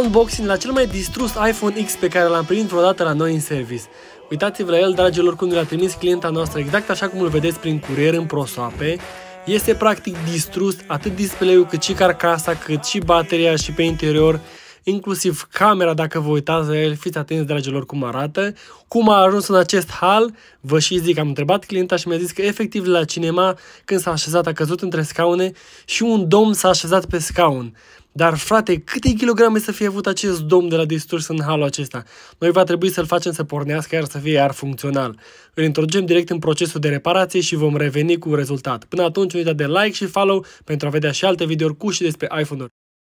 unboxing la cel mai distrus iPhone X pe care l-am primit vreodată la noi în service. Uitați-vă la el, dragilor, cum l-a trimis clienta noastră, exact așa cum îl vedeți prin curier în prosoape. Este practic distrus atât display-ul cât și carcasa, cât și bateria și pe interior, inclusiv camera dacă vă uitați la el, fiți atenți dragilor cum arată. Cum a ajuns în acest hal, vă și zic, am întrebat clienta și mi-a zis că efectiv la cinema când s-a așezat a căzut între scaune și un domn s-a așezat pe scaun. Dar frate, câte kilograme să fie avut acest domn de la distrus în halul acesta? Noi va trebui să-l facem să pornească iar să fie iar funcțional. Îl introducem direct în procesul de reparație și vom reveni cu un rezultat. Până atunci, uita de like și follow pentru a vedea și alte videouri cu și despre iPhone-uri.